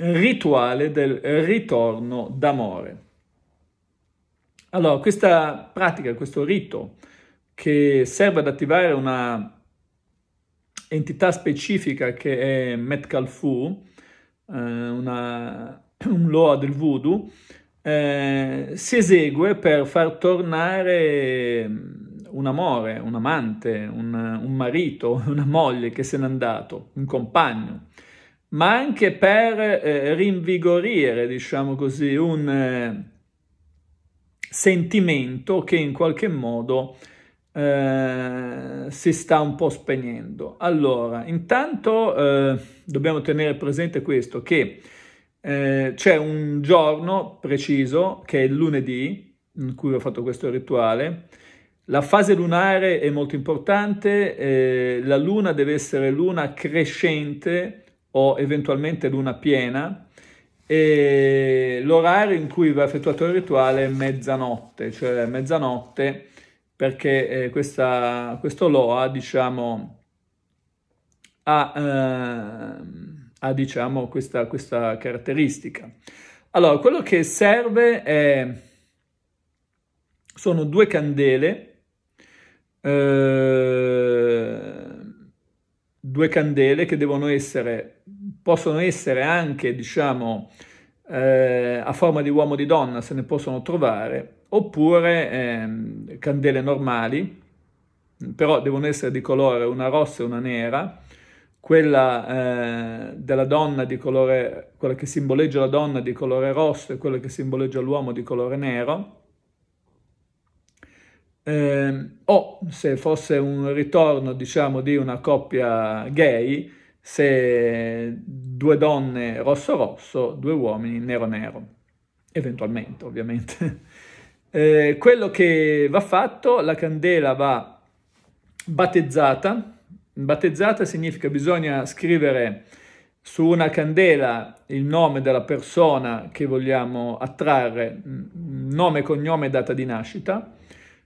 rituale del ritorno d'amore. Allora, questa pratica, questo rito che serve ad attivare una entità specifica che è Metcalfu, eh, una, un loa del voodoo, eh, si esegue per far tornare mm, un amore, un amante, un, un marito, una moglie che se n'è andato, un compagno ma anche per eh, rinvigorire, diciamo così, un eh, sentimento che in qualche modo eh, si sta un po' spegnendo. Allora, intanto eh, dobbiamo tenere presente questo, che eh, c'è un giorno preciso, che è il lunedì, in cui ho fatto questo rituale, la fase lunare è molto importante, eh, la luna deve essere luna crescente, o eventualmente luna piena e l'orario in cui va effettuato il rituale è mezzanotte, cioè mezzanotte perché eh, questa, questo Loa diciamo, ha, eh, ha diciamo, questa, questa caratteristica. Allora, quello che serve è, sono due candele eh, due candele che devono essere, possono essere anche, diciamo, eh, a forma di uomo o di donna, se ne possono trovare, oppure eh, candele normali, però devono essere di colore una rossa e una nera, quella eh, della donna di colore, quella che simboleggia la donna di colore rosso e quella che simboleggia l'uomo di colore nero, eh, o se fosse un ritorno diciamo di una coppia gay, se due donne rosso rosso, due uomini nero nero, eventualmente ovviamente. Eh, quello che va fatto, la candela va battezzata, battezzata significa bisogna scrivere su una candela il nome della persona che vogliamo attrarre, nome, cognome data di nascita,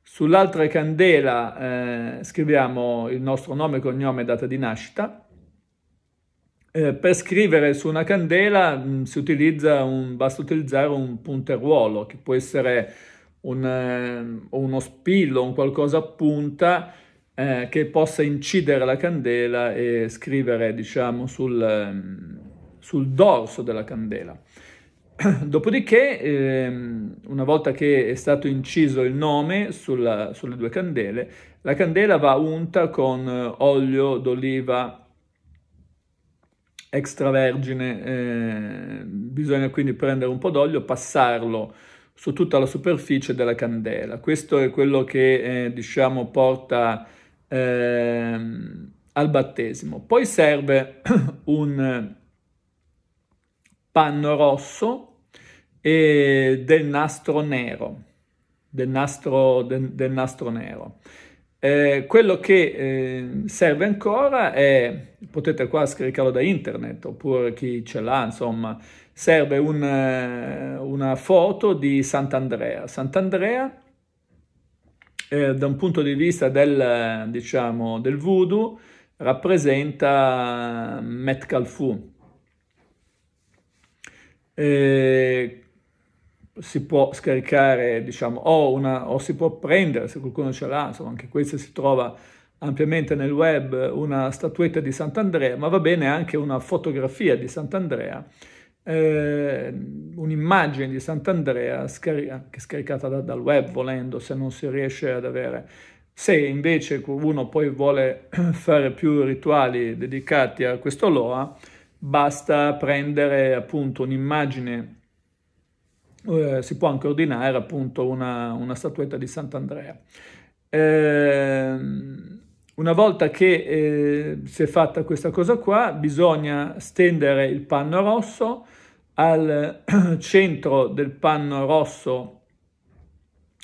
Sull'altra candela eh, scriviamo il nostro nome, cognome e data di nascita. Eh, per scrivere su una candela mh, mm, si utilizza un, basta utilizzare un punteruolo che può essere un, eh, uno spillo, un qualcosa a punta eh, che possa incidere la candela e scrivere diciamo sul, ehm, sul dorso della candela. Dopodiché, ehm, una volta che è stato inciso il nome sulla, sulle due candele, la candela va unta con eh, olio d'oliva extravergine, eh, bisogna quindi prendere un po' d'olio, passarlo su tutta la superficie della candela. Questo è quello che eh, diciamo porta eh, al battesimo. Poi serve un panno rosso e del nastro nero. Del nastro, del, del nastro nero. Eh, quello che eh, serve ancora è, potete qua scaricarlo da internet oppure chi ce l'ha, insomma, serve un, eh, una foto di Sant'Andrea. Sant'Andrea, eh, da un punto di vista del, diciamo, del voodoo, rappresenta Metcalfu, eh, si può scaricare, diciamo, o, una, o si può prendere, se qualcuno ce l'ha, insomma, anche questa si trova ampiamente nel web, una statuetta di Sant'Andrea, ma va bene anche una fotografia di Sant'Andrea, eh, un'immagine di Sant'Andrea scari- anche scaricata da, dal web, volendo, se non si riesce ad avere. Se invece uno poi vuole fare più rituali dedicati a questo Loa, basta prendere appunto un'immagine, eh, si può anche ordinare appunto una, una statuetta di Sant'Andrea. Eh, una volta che eh, si è fatta questa cosa qua, bisogna stendere il panno rosso, al centro del panno rosso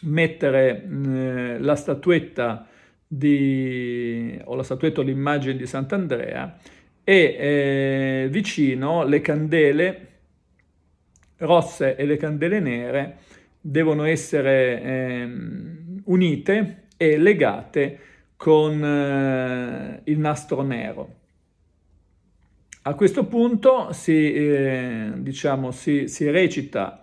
mettere eh, la statuetta di, o la statuetta o l'immagine di Sant'Andrea e eh, vicino le candele rosse e le candele nere devono essere eh, unite e legate con eh, il nastro nero. A questo punto si, eh, diciamo, si, si recita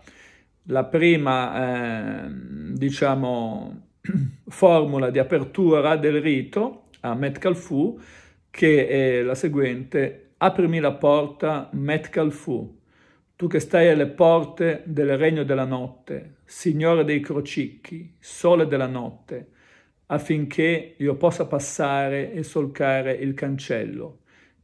la prima ehm, diciamo, formula di apertura del rito a Metcalfù, che è eh, la seguente, aprimi la porta, Metcalfu, tu che stai alle porte del regno della notte, signore dei crocicchi, sole della notte, affinché io possa passare e solcare il cancello.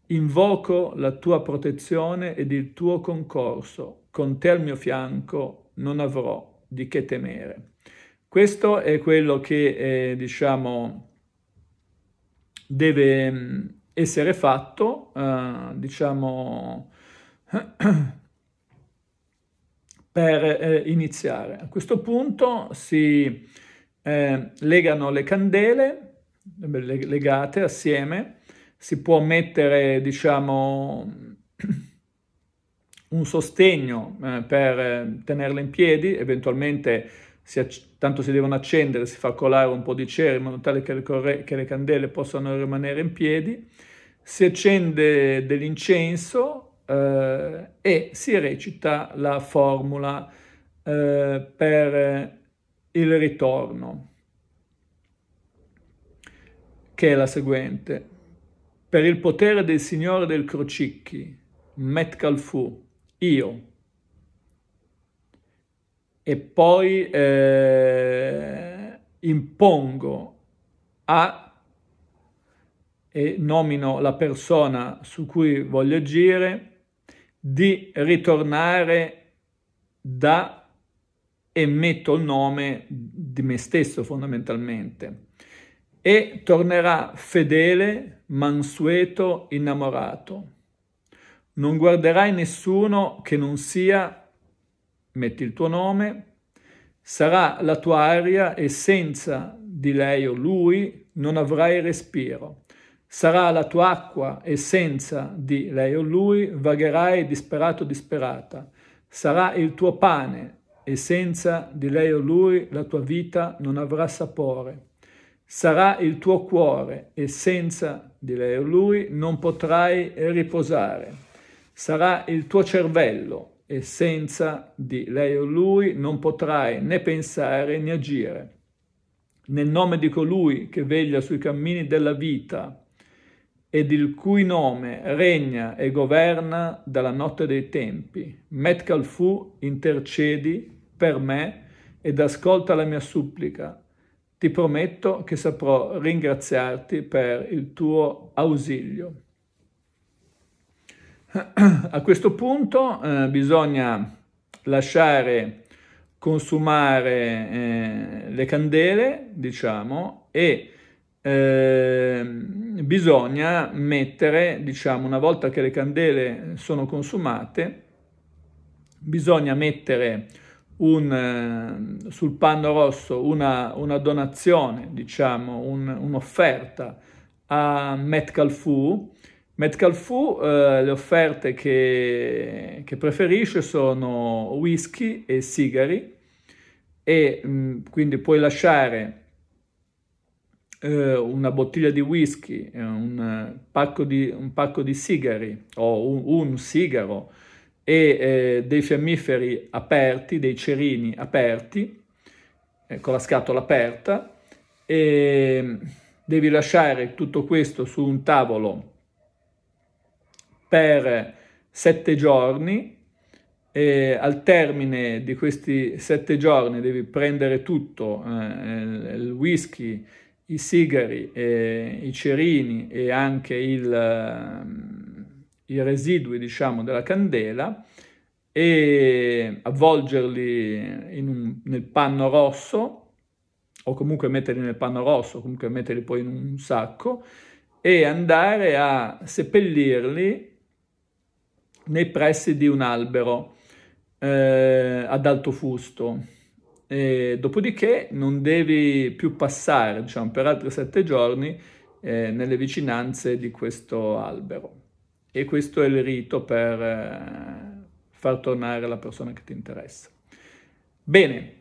Invoco la tua protezione ed il tuo concorso, con te al mio fianco non avrò di che temere. Questo è quello che, eh, diciamo, deve mm, essere fatto, eh, diciamo, per eh, iniziare. A questo punto si eh, legano le candele, legate assieme, si può mettere, diciamo, un sostegno eh, per eh, tenerle in piedi, eventualmente si tanto si devono accendere, si fa colare un po' di cera in modo tale che le, che le candele possano rimanere in piedi, si accende dell'incenso eh, e si recita la formula eh, per il ritorno, che è la seguente. Per il potere del Signore del Crocicchi, Metcalfù, io, e poi eh, impongo a e nomino la persona su cui voglio agire di ritornare da e metto il nome di me stesso fondamentalmente e tornerà fedele, mansueto, innamorato. Non guarderai nessuno che non sia metti il tuo nome, sarà la tua aria e senza di lei o lui non avrai respiro. Sarà la tua acqua e senza di lei o lui vagherai disperato disperata. Sarà il tuo pane e senza di lei o lui la tua vita non avrà sapore. Sarà il tuo cuore e senza di lei o lui non potrai riposare. Sarà il tuo cervello senza di lei o lui non potrai né pensare né agire. Nel nome di colui che veglia sui cammini della vita ed il cui nome regna e governa dalla notte dei tempi. Metcalfu, intercedi per me ed ascolta la mia supplica. Ti prometto che saprò ringraziarti per il tuo ausilio. A questo punto eh, bisogna lasciare consumare eh, le candele, diciamo, e eh, bisogna mettere, diciamo, una volta che le candele sono consumate, bisogna mettere un, eh, sul panno rosso una, una donazione, diciamo, un, un'offerta a Metcalfu Metcalfu, eh, le offerte che, che, preferisce sono whisky e sigari e mh, mm, quindi puoi lasciare eh, una bottiglia di whisky, eh, un pacco di, un pacco di sigari o un, un sigaro e eh, dei fiammiferi aperti, dei cerini aperti, eh, con la scatola aperta e devi lasciare tutto questo su un tavolo per sette giorni e al termine di questi sette giorni devi prendere tutto, eh, il whisky, i sigari, eh, i cerini e anche il, eh, i residui diciamo, della candela e avvolgerli un, nel panno rosso o comunque metterli nel panno rosso, comunque metterli poi in un sacco e andare a seppellirli nei pressi di un albero eh, ad alto fusto. E dopodiché non devi più passare diciamo, per altri sette giorni eh, nelle vicinanze di questo albero. E questo è il rito per eh, far tornare la persona che ti interessa. Bene,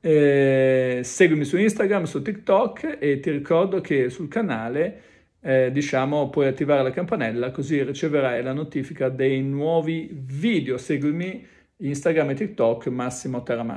eh, seguimi su Instagram, su TikTok e ti ricordo che sul canale eh, diciamo puoi attivare la campanella così riceverai la notifica dei nuovi video. Seguimi Instagram e TikTok Massimo Terramassa.